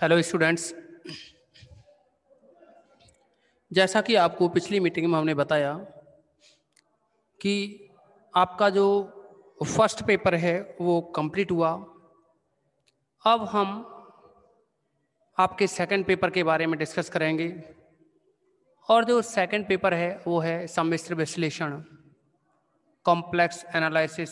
hello students जैसा कि आपको पिछली मीटिंग में हमने बताया कि आपका जो फर्स्ट पेपर है वो कंप्लीट हुआ अब हम आपके सेकंड पेपर के बारे में डिस्कस करेंगे और जो सेकंड पेपर है वो है सम्मिश्र विश्लेषण कॉम्प्लेक्स एनालिसिस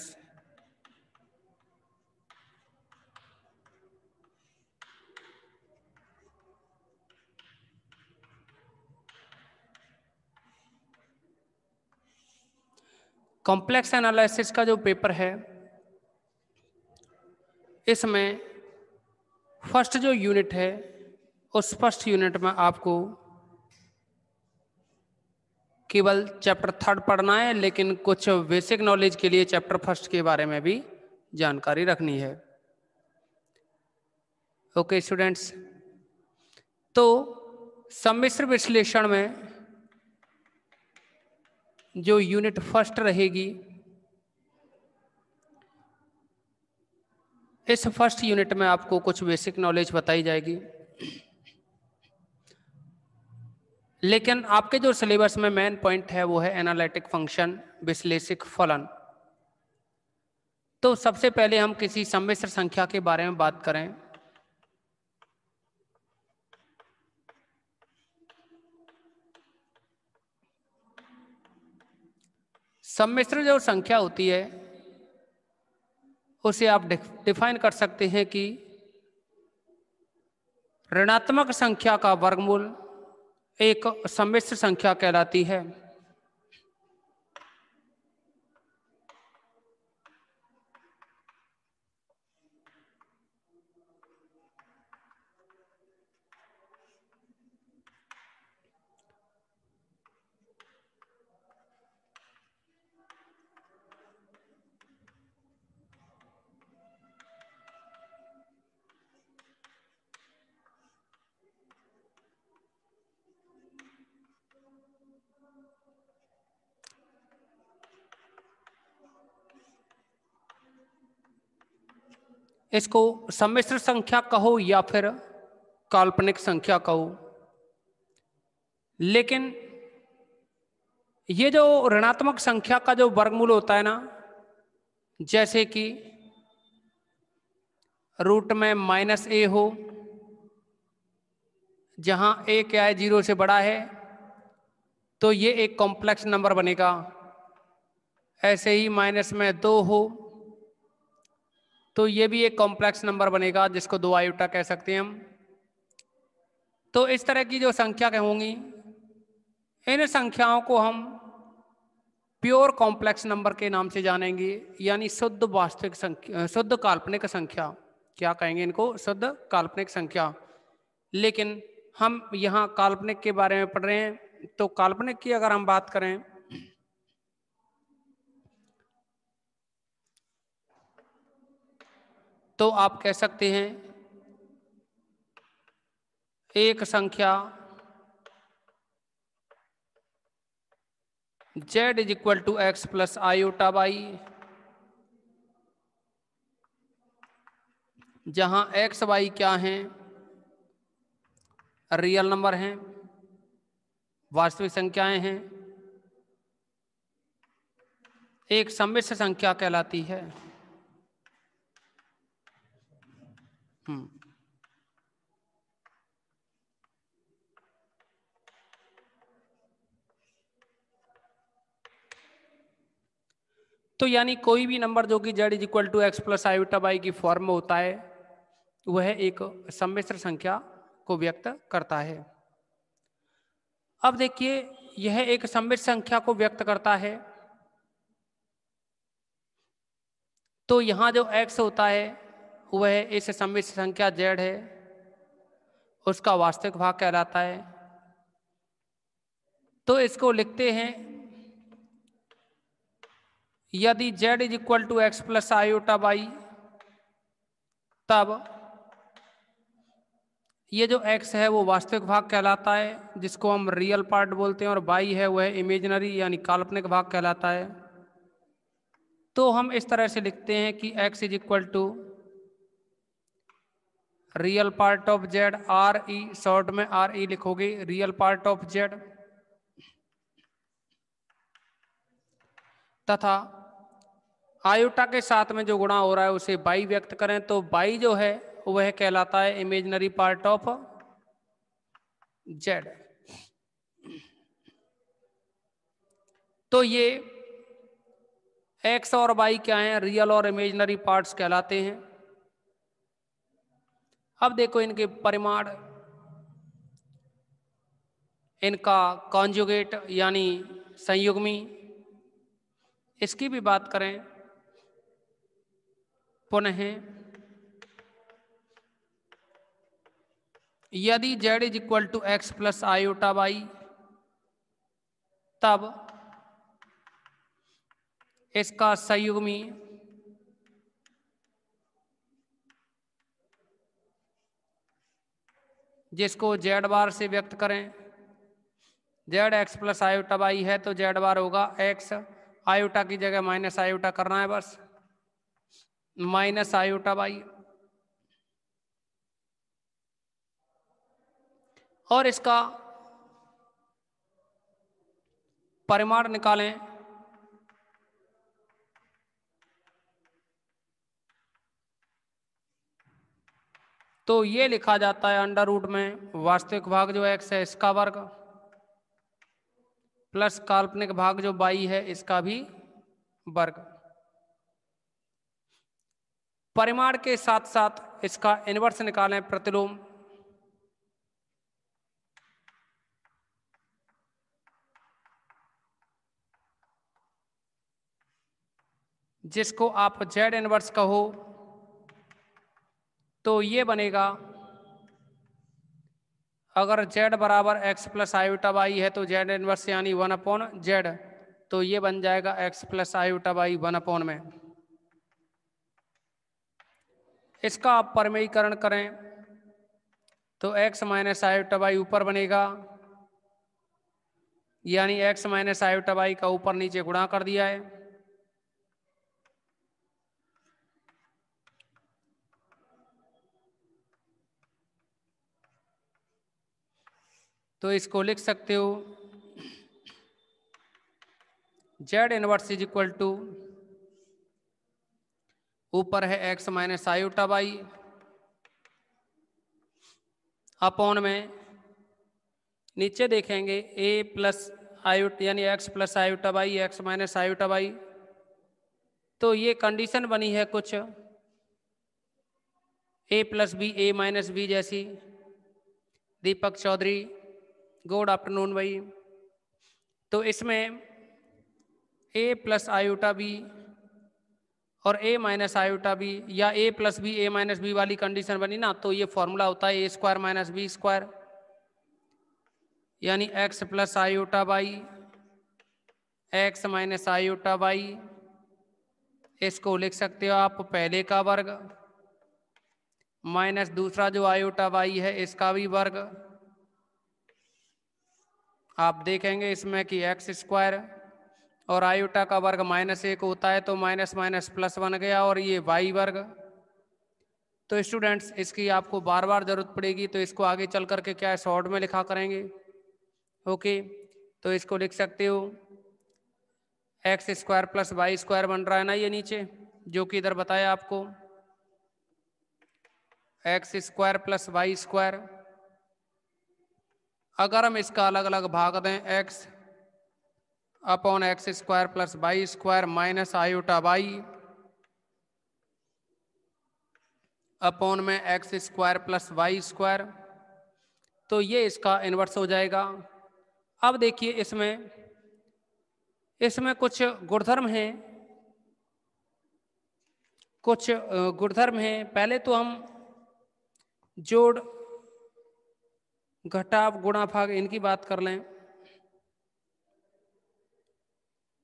कॉम्प्लेक्स एनालिसिस का जो पेपर है इसमें फर्स्ट जो यूनिट है उस फर्स्ट यूनिट में आपको केवल चैप्टर थर्ड पढ़ना है लेकिन कुछ बेसिक नॉलेज के लिए चैप्टर फर्स्ट के बारे में भी जानकारी रखनी है ओके okay, स्टूडेंट्स तो सम्मिश्र विश्लेषण में जो यूनिट फर्स्ट रहेगी इस फर्स्ट यूनिट में आपको कुछ बेसिक नॉलेज बताई जाएगी लेकिन आपके जो सिलेबस में मेन पॉइंट है वो है एनालिटिक फंक्शन विश्लेषिक फलन तो सबसे पहले हम किसी सम्मिश्र संख्या के बारे में बात करें सम्मिश्र जो संख्या होती है उसे आप डिफाइन कर सकते हैं कि ऋणात्मक संख्या का वर्गमूल एक सम्मिश्र संख्या कहलाती है इसको सम्मिश्र संख्या कहो या फिर काल्पनिक संख्या कहो लेकिन ये जो ऋणात्मक संख्या का जो वर्गमूल होता है ना जैसे कि रूट में माइनस ए हो जहां ए क्या है जीरो से बड़ा है तो ये एक कॉम्प्लेक्स नंबर बनेगा ऐसे ही माइनस में दो हो तो ये भी एक कॉम्प्लेक्स नंबर बनेगा जिसको दो आयुटा कह सकते हैं हम तो इस तरह की जो संख्या होंगी इन संख्याओं को हम प्योर कॉम्प्लेक्स नंबर के नाम से जानेंगे यानी शुद्ध वास्तविक संख्या शुद्ध काल्पनिक संख्या क्या कहेंगे इनको शुद्ध काल्पनिक संख्या लेकिन हम यहाँ काल्पनिक के बारे में पढ़ रहे हैं तो काल्पनिक की अगर हम बात करें तो आप कह सकते हैं एक संख्या z is equal to X plus iota Y जहां एक्स वाई क्या हैं रियल नंबर हैं वास्तविक संख्याएं हैं एक सम्मिश्र संख्या कहलाती है हम्म तो यानी कोई भी नंबर जो कि Z is equal to X plus I Y की फॉर्म में होता है वह एक सम्मिश्र संख्या को व्यक्त करता है अब देखिए यह एक सम्मिश्र संख्या को व्यक्त करता है तो यहां जो x होता है वह इस सम्मिश्र संख्या जेड है उसका वास्तविक भाग कहलाता है तो इसको लिखते हैं यदि Z is equal to X plus iota Y तब ये जो x है वो वास्तविक भाग कहलाता है जिसको हम रियल पार्ट बोलते हैं और बाई है वह इमेजनरी यानी काल्पनिक भाग कहलाता है तो हम इस तरह से लिखते हैं कि x is equal to real part of Z R E short में आर ई लिखोगे रियल पार्ट ऑफ जेड तथा आयोटा के साथ में जो गुणा हो रहा है उसे बाई व्यक्त करें तो बाई जो है वह कहलाता है इमेजनरी पार्ट ऑफ जेड तो ये एक्स और बाई क्या है रियल और इमेजनरी पार्ट्स कहलाते हैं अब देखो इनके परिमाण इनका कॉन्जुगेट यानी संयुग्मी इसकी भी बात करें पुनः यदि Z is equal to X plus iota Y तब इसका संयुग्मी जिसको जेड बार से व्यक्त करें Z X plus iota Y है तो जेड बार होगा एक्स आयोटा की जगह माइनस आयोटा करना है बस माइनस आयोटा बाई और इसका परिमाण निकालें तो ये लिखा जाता है अंडर रूट में वास्तविक भाग जो एक्स है इसका वर्ग प्लस काल्पनिक भाग जो बाई है इसका भी वर्ग परिमाण के साथ साथ इसका इनवर्स निकालें प्रतिलोम जिसको आप जेड इनवर्स कहो तो ये बनेगा अगर z बराबर एक्स प्लस आयोटा बाई है तो z इनवर्स यानी वन अपॉन जेड तो ये बन जाएगा x plus iota Y one upon में इसका आप परमयीकरण करें तो x माइनस आयोटा बाई ऊपर बनेगा यानी x माइनस आयोटा बाई का ऊपर नीचे गुणा कर दिया है तो इसको लिख सकते हो Z inverse is equal to ऊपर है X minus iota Y upon में नीचे देखेंगे ए प्लस आयोट यानी X plus iota Y X minus iota Y तो ये कंडीशन बनी है कुछ A plus B A minus B जैसी दीपक चौधरी गुड आफ्टरनून भाई तो इसमें ए प्लस आयोटा बी और ए माइनस आयोटा बी या A plus B A minus B वाली कंडीशन बनी ना तो ये फॉर्मूला होता है A square minus B square यानी X plus iota Y X minus iota Y इसको लिख सकते हो आप पहले का वर्ग माइनस दूसरा जो आयोटा बाई है इसका भी वर्ग आप देखेंगे इसमें कि एक्स स्क्वायर और आयोटा का वर्ग माइनस एक होता है तो माइनस माइनस प्लस बन गया और ये वाई वर्ग तो स्टूडेंट्स इसकी आपको बार बार ज़रूरत पड़ेगी तो इसको आगे चल करके क्या है शॉर्ट में लिखा करेंगे ओके तो इसको लिख सकते हो X square plus Y square बन रहा है ना ये नीचे जो कि इधर बताया आपको X square plus Y square अगर हम इसका अलग अलग भाग दें X upon X square plus Y square minus iota Y upon में X square plus Y square तो ये इसका इन्वर्स हो जाएगा अब देखिए इसमें इसमें कुछ गुणधर्म हैं कुछ गुणधर्म हैं पहले तो हम जोड़ घटाव गुणाभाग इनकी बात कर लें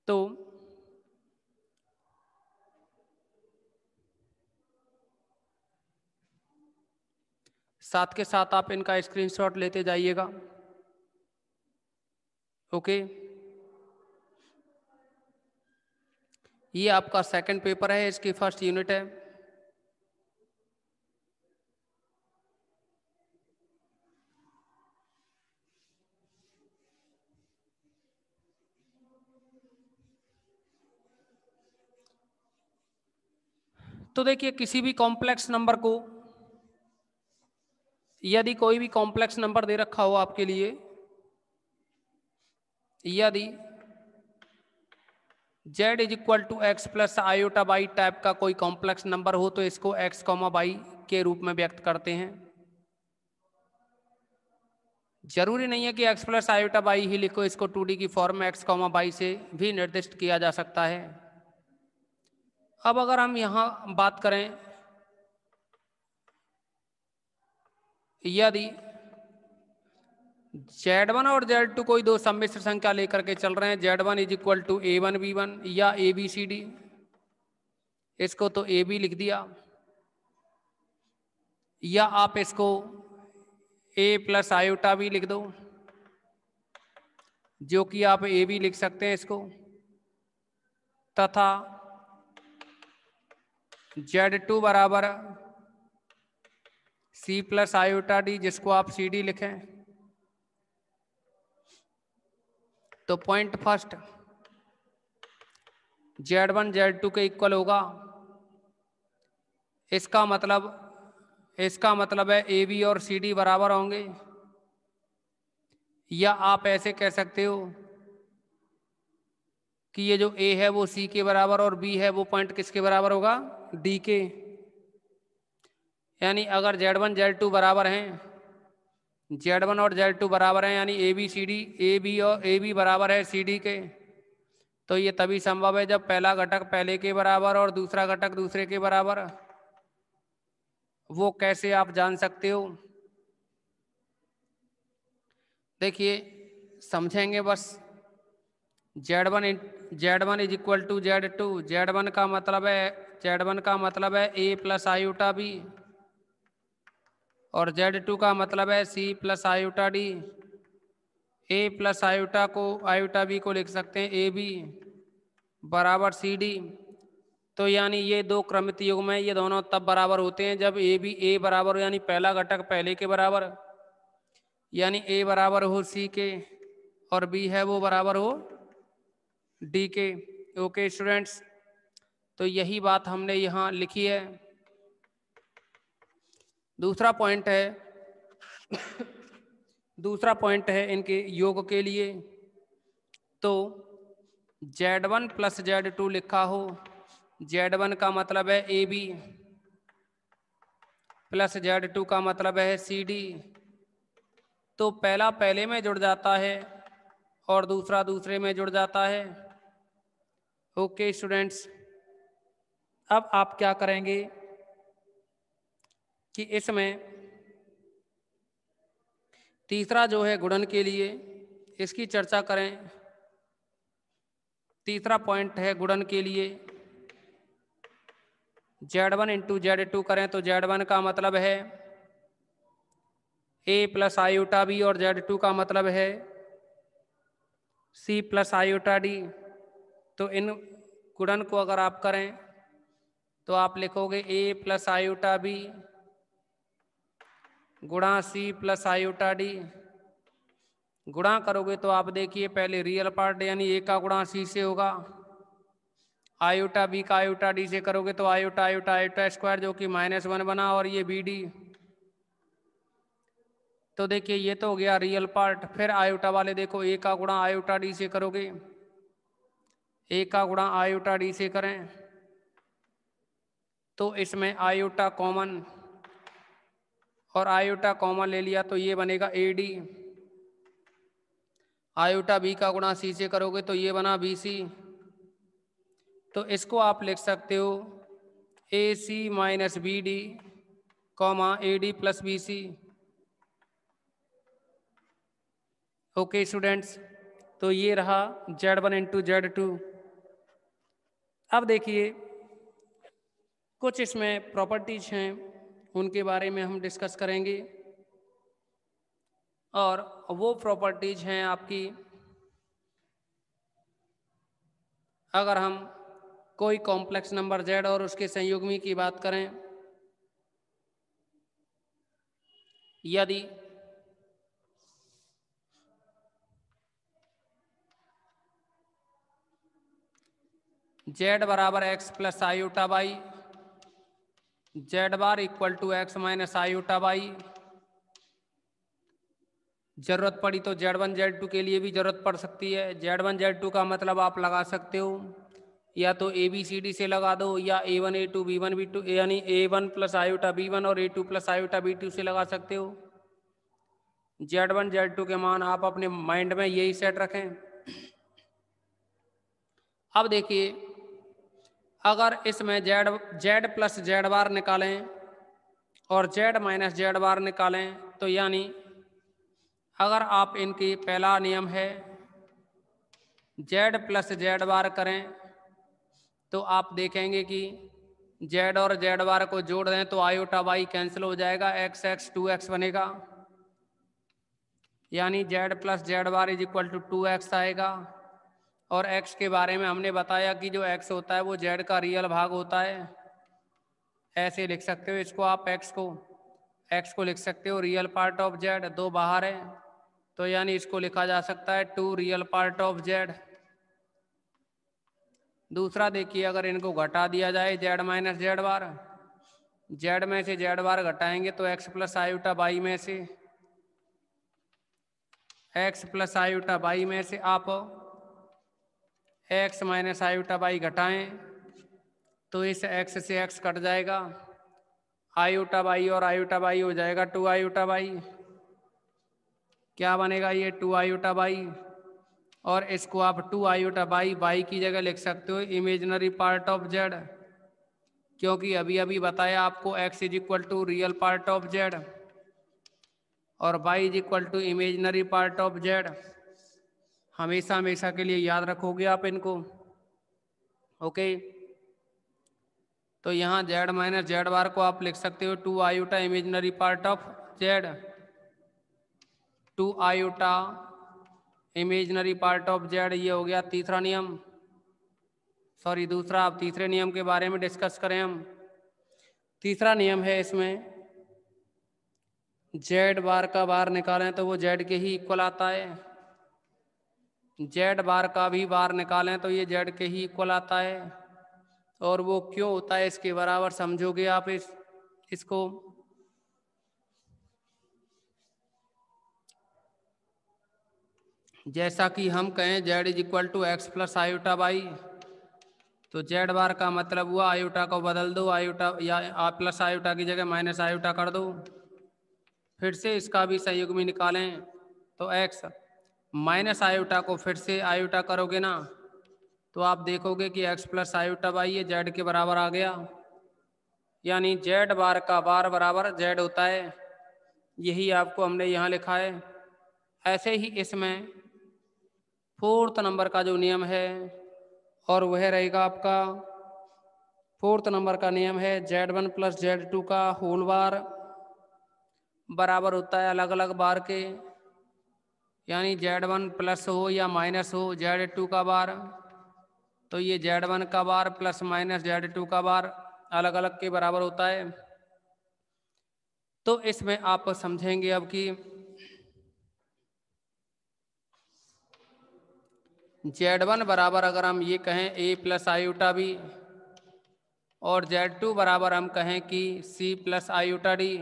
तो साथ के साथ आप इनका स्क्रीनशॉट लेते जाइएगा ओके ये आपका सेकंड पेपर है इसकी फर्स्ट यूनिट है तो देखिए किसी भी कॉम्प्लेक्स नंबर को यदि कोई भी कॉम्प्लेक्स नंबर दे रखा हो आपके लिए यदि z is equal to X plus iota Y type का कोई कॉम्प्लेक्स नंबर हो तो इसको x कॉमा बाई के रूप में व्यक्त करते हैं जरूरी नहीं है कि x प्लस आयोटा बाई ही लिखो इसको 2d की फॉर्म में x कॉमा बाई से भी निर्दिष्ट किया जा सकता है अब अगर हम यहां बात करें यदि Z1 और Z2 कोई दो सम्मिश्र संख्या लेकर के चल रहे हैं Z one is equal to A one B one या ए बी सी डी इसको तो ए बी लिख दिया या आप इसको ए प्लस आयोटा भी लिख दो जो कि आप ए भी लिख सकते हैं इसको तथा जेड टू बराबर सी प्लस आयोटा डी जिसको आप सी डी लिखें तो point first Z one Z two के इक्वल होगा इसका मतलब इसका मतलब है ए बी और सी डी बराबर होंगे या आप ऐसे कह सकते हो कि ये जो ए है वो सी के बराबर और बी है वो पॉइंट किसके बराबर होगा डी के यानी अगर जेड वन जेड टू बराबर हैं जेड वन और जेड टू बराबर हैं यानी A B C D A B और ए बी बराबर है सी डी के तो ये तभी संभव है जब पहला घटक पहले के बराबर और दूसरा घटक दूसरे के बराबर वो कैसे आप जान सकते हो देखिए समझेंगे बस Z one Z one is equal to Z two Z one का मतलब है जेड वन का मतलब है ए प्लस आयुटा बी और जेड टू का मतलब है C plus iota D A plus iota को आयुटा बी को लिख सकते हैं ए बी बराबर सी डी तो यानी ये दो क्रमित युग में ये दोनों तब बराबर होते हैं जब ए बी ए बराबर यानी पहला घटक पहले के बराबर यानी ए बराबर हो सी के और बी है वो बराबर हो डी के ओके स्टूडेंट्स तो यही बात हमने यहाँ लिखी है दूसरा पॉइंट है दूसरा पॉइंट है इनके योग के लिए तो Z1 वन प्लस जेड लिखा हो Z1 का मतलब है ए बी प्लस जेड का मतलब है सी डी तो पहला पहले में जुड़ जाता है और दूसरा दूसरे में जुड़ जाता है ओके स्टूडेंट्स अब आप क्या करेंगे कि इसमें तीसरा जो है गुणन के लिए इसकी चर्चा करें तीसरा पॉइंट है गुणन के लिए Z one into Z two करें तो जेड वन का मतलब है ए प्लस आयोटा बी और जेड टू का मतलब है सी प्लस आयोटा डी तो इन गुणन को अगर आप करें तो आप लिखोगे ए प्लस आयोटा बी गुणा सी प्लस आयोटा डी गुणा करोगे तो आप देखिए पहले रियल पार्ट यानी a का गुणा सी से होगा आयोटा बी का आयोटा डी से करोगे तो आयोटा आयोटा आयोटा स्क्वायर जो कि माइनस वन बना और ये बी डी तो देखिए ये तो हो गया रियल पार्ट फिर आयोटा वाले देखो a का गुणा आयोटा डी से करोगे a का गुणा आयोटा डी से करें तो इसमें आयोटा कॉमन और आयोटा कॉमन ले लिया तो ये बनेगा ए डी आयोटा बी का गुणा सी से करोगे तो ये बना बी सी तो इसको आप लिख सकते हो A C minus B D comma A D plus B C okay students तो ये रहा Z one into Z two अब देखिए कुछ इसमें प्रॉपर्टीज हैं उनके बारे में हम डिस्कस करेंगे और वो प्रॉपर्टीज हैं आपकी अगर हम कोई कॉम्प्लेक्स नंबर जेड और उसके संयुग्मी की बात करें यदि जेड बराबर X plus iota Y Z bar equal to X minus iota Y जरूरत पड़ी तो जेड वन जेड टू के लिए भी जरूरत पड़ सकती है जेड वन जेड टू का मतलब आप लगा सकते हो या तो ए बी सी डी से लगा दो या A one A two B one B two यानी A one plus iota B one और A two plus iota B two से लगा सकते हो जेड वन जेड टू के मान आप अपने माइंड में यही सेट रखें अब देखिए अगर इसमें Z Z plus Z bar निकालें और जेड माइनस जेड बार निकालें तो यानी अगर आप इनकी पहला नियम है जेड प्लस जेड बार करें तो आप देखेंगे कि जेड और जेड बार को जोड़ दें तो आयोटा वाई कैंसिल हो जाएगा एक्स एक्स टू एक्स बनेगा यानी Z plus Z bar is equal to two X आएगा और एक्स के बारे में हमने बताया कि जो एक्स होता है वो जेड का रियल भाग होता है ऐसे लिख सकते हो इसको आप एक्स को एक्स को लिख सकते हो रियल पार्ट ऑफ जेड दो बाहर है तो यानी इसको लिखा जा सकता है two real part of Z दूसरा देखिए अगर इनको घटा दिया जाए Z minus Z bar Z में से जेड बार घटाएंगे तो एक्स प्लस आयुटा बाई में से एक्स प्लस आयुटा बाई में से आप एक्स माइनस आयोटा बाई घटाएं तो इस एक्स से एक्स कट जाएगा आयोटा बाई और आयोटा बाई हो जाएगा टू आयोटा बाई क्या बनेगा ये टू आयोटा बाई और इसको आप टू आयोटा बाई बाई की जगह लिख सकते हो इमेजनरी पार्ट ऑफ जेड क्योंकि अभी अभी बताया आपको X is equal to real part of Z और Y is equal to imaginary part of Z हमेशा हमेशा के लिए याद रखोगे आप इनको ओके तो यहाँ जेड माइनस जेड बार को आप लिख सकते हो two iota imaginary part of Z two iota imaginary part of Z ये हो गया तीसरा नियम सॉरी दूसरा आप तीसरे नियम के बारे में डिस्कस करें हम तीसरा नियम है इसमें जेड बार का बार निकालें तो वो जेड के ही इक्वल आता है जेड बार का भी बार निकालें तो ये जेड के ही इक्वल आता है और वो क्यों होता है इसके बराबर समझोगे आप इस इसको जैसा कि हम कहें Z is equal to X plus iota Y तो जेड बार का मतलब हुआ आयोटा को बदल दो आयोटा या आ प्लस आयोटा की जगह माइनस आयोटा कर दो फिर से इसका भी संयुग्मी में निकालें तो एक्स माइनस आयोटा को फिर से आयोटा करोगे ना तो आप देखोगे कि एक्स प्लस आयोटा बाई ये जेड के बराबर आ गया यानी जेड बार का बार बराबर जेड होता है यही आपको हमने यहाँ लिखा है ऐसे ही इसमें फोर्थ नंबर का जो नियम है और वह रहेगा आपका फोर्थ नंबर का नियम है Z one plus Z two का होल बार बराबर होता है अलग अलग बार के यानी जेड वन प्लस हो या माइनस हो जेड टू का बार तो ये जेड वन का bar plus minus Z two का बार अलग अलग के बराबर होता है तो इसमें आप समझेंगे अब कि जेड वन बराबर अगर हम ये कहें ए प्लस आयोटा बी और जेड टू बराबर हम कहें कि सी प्लस आयोटा डी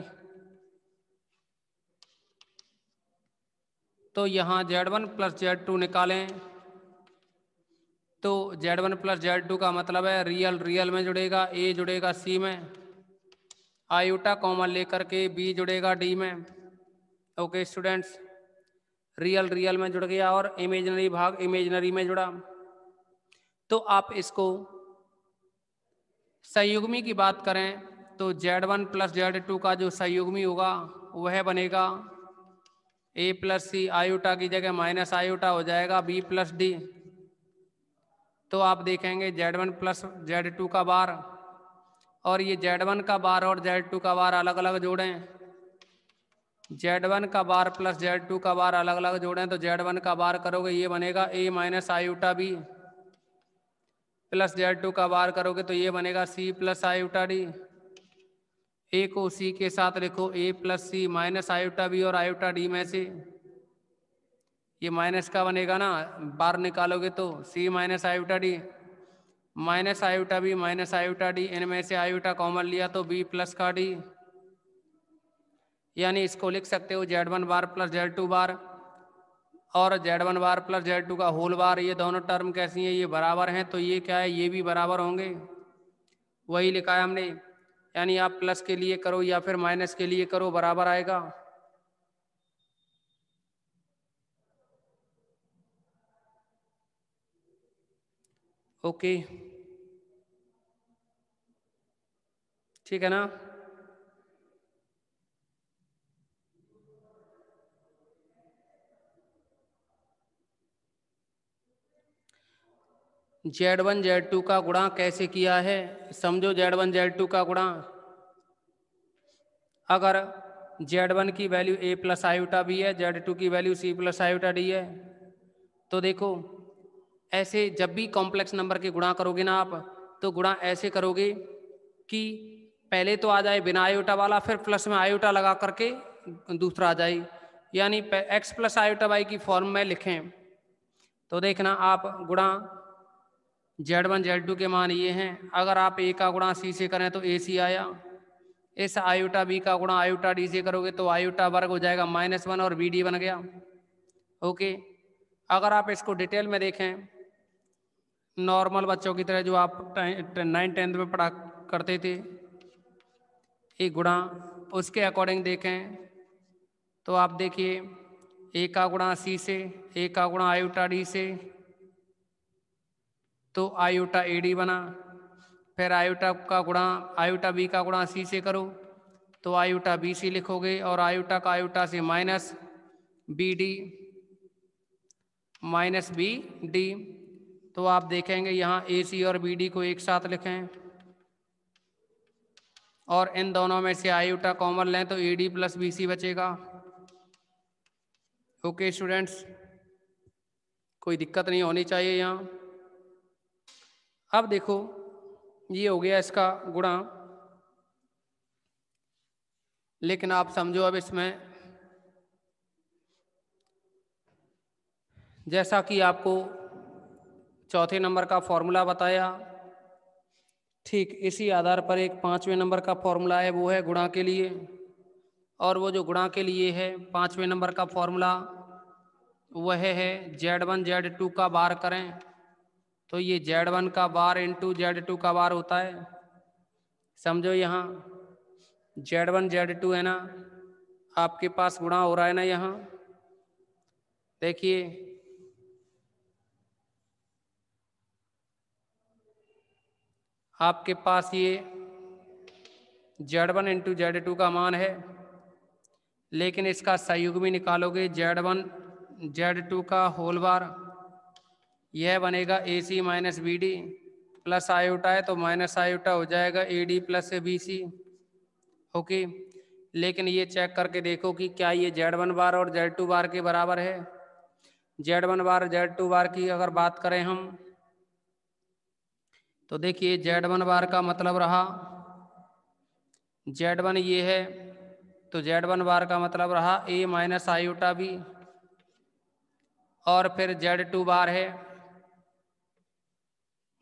तो यहाँ Z one plus Z two निकालें तो Z one plus Z two का मतलब है रियल रियल में जुड़ेगा ए जुड़ेगा सी में आयोटा कॉमन लेकर के बी जुड़ेगा डी में ओके स्टूडेंट्स रियल रियल में जुड़ गया और इमेजनरी भाग इमेजनरी में जुड़ा तो आप इसको संयुग्मी की बात करें तो Z one plus Z two का जो संयुग्मी होगा वह बनेगा ए प्लस सी आयोटा की जगह माइनस आयोटा हो जाएगा बी प्लस डी तो आप देखेंगे Z one plus Z two का बार और ये जेड वन का बार और जेड टू का बार अलग अलग जोड़ें जेड वन का बार प्लस जेड टू का बार अलग अलग जोड़ें तो जेड वन का बार करोगे ये बनेगा A minus iota B plus Z two का बार करोगे तो ये बनेगा C plus iota D A को सी के साथ लिखो A plus C minus iota B और आयोटा डी में से ये माइनस का बनेगा ना बार निकालोगे तो C minus iota D minus iota B minus iota D इनमें से आयोटा कॉमन लिया तो बी प्लस का डी यानी इसको लिख सकते हो Z one bar plus Z two bar और Z one bar plus Z two का होल बार ये दोनों टर्म कैसी हैं ये बराबर हैं तो ये क्या है ये भी बराबर होंगे वही लिखा है हमने यानी आप प्लस के लिए करो या फिर माइनस के लिए करो बराबर आएगा ओके ठीक है ना जेड वन जेड टू का गुणा कैसे किया है समझो जेड वन जेड टू का गुणा अगर जेड वन की value A plus iota B है जेड टू की value C plus iota D है तो देखो ऐसे जब भी कॉम्प्लेक्स नंबर के गुणा करोगे ना आप तो गुणा ऐसे करोगे कि पहले तो आ जाए बिना आयोटा वाला फिर प्लस में आयोटा लगा करके दूसरा आ जाए यानी एक्स प्लस आयोटा वाई की फॉर्म में लिखें तो देखना आप गुणा जेड वन जेड टू के मान ये हैं अगर आप ए का गुणा सी से करें तो ए सी आया इस आयुटा बी का गुणा आयुटा डी से करोगे तो आयुटा वर्ग हो जाएगा माइनस वन और बी डी बन गया ओके अगर आप इसको डिटेल में देखें नॉर्मल बच्चों की तरह जो आप नाइन टेंथ में पढ़ा करते थे एक गुणा उसके अकॉर्डिंग देखें तो आप देखिए ए का गुणा सी से ए का गुणा आयुटा डी से तो आयोटा ए डी बना फिर आयोटा का गुणा आयोटा बी का गुणा सी से करो तो आयोटा बी सी लिखोगे और आयोटा का आयोटा से minus B D minus B D तो आप देखेंगे यहाँ ए सी और बी डी को एक साथ लिखें और इन दोनों में से आयोटा कॉमन लें तो A D plus B C बचेगा ओके स्टूडेंट्स कोई दिक्कत नहीं होनी चाहिए यहाँ अब देखो ये हो गया इसका गुणा लेकिन आप समझो अब इसमें जैसा कि आपको चौथे नंबर का फॉर्मूला बताया ठीक इसी आधार पर एक पाँचवें नंबर का फॉर्मूला है वो है गुणा के लिए और वो जो गुणा के लिए है पाँचवें नंबर का फॉर्मूला वह है जेड वन जेड टू का बार करें तो ये जेड वन का बार इंटू जेड टू का बार होता है समझो यहाँ जेड वन जेड टू है ना आपके पास गुणा हो रहा है ना यहाँ देखिए आपके पास ये Z one into Z two का मान है लेकिन इसका संयुग भी निकालोगे जेड वन जेड टू का होल बार यह बनेगा A C minus B D plus iota है तो माइनस आयोटा हो जाएगा A D plus B C okay लेकिन ये चेक करके देखो कि क्या ये जेड वन बार और जेड टू बार के बराबर है Z one bar Z two bar की अगर बात करें हम तो देखिए जेड वन बार का मतलब रहा जेड वन ये है तो जेड वन बार का मतलब रहा ए माइनस आयोटा बी और फिर जेड टू बार है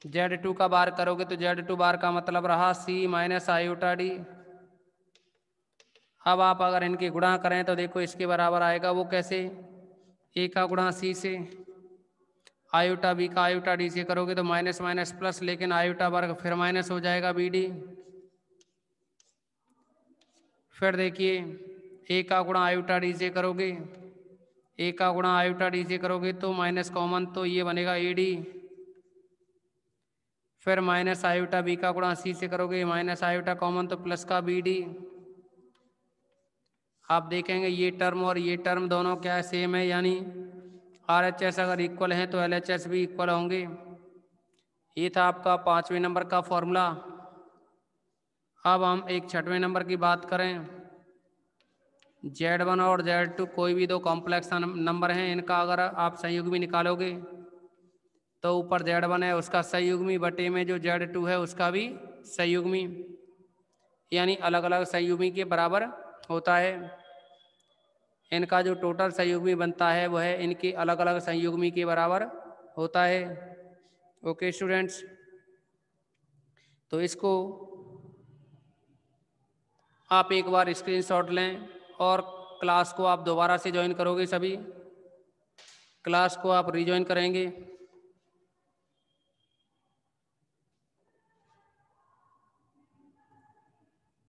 जेड टू का बार करोगे तो जेड टू बार का मतलब रहा सी माइनस आयोटा डी अब आप अगर इनके गुणा करें तो देखो इसके बराबर आएगा वो कैसे ए का गुणा सी से आयोटा बी का आयोटा डी से करोगे तो माइनस माइनस प्लस लेकिन आयोटा वर्ग फिर माइनस हो जाएगा बी डी फिर देखिए ए का गुणा आयोटा डी से करोगे ए का गुणा आयोटा डी से करोगे तो माइनस कॉमन तो ये बनेगा ए डी फिर माइनस आयोटा बी का गुणा सी से करोगे माइनस आयोटा कॉमन तो प्लस का बी डी आप देखेंगे ये टर्म और ये टर्म दोनों क्या है सेम है यानी आर एच एस अगर इक्वल है तो एल एच एस भी इक्वल होंगे ये था आपका पाँचवें नंबर का फॉर्मूला अब हम एक छठवें नंबर की बात करें जेड वन और जेड टू कोई भी दो कॉम्प्लेक्स नंबर हैं इनका अगर आप संयुग भी निकालोगे तो ऊपर जेड वन है उसका संयुग्मी बटे में जो जेड टू है उसका भी संयुग्मी यानी अलग अलग संयुग्मी के बराबर होता है इनका जो टोटल संयुग्मी बनता है वह है इनके अलग अलग संयुग्मी के बराबर होता है ओके स्टूडेंट्स तो इसको आप एक बार स्क्रीनशॉट लें और क्लास को आप दोबारा से ज्वाइन करोगे सभी क्लास को आप रिज्वाइन करेंगे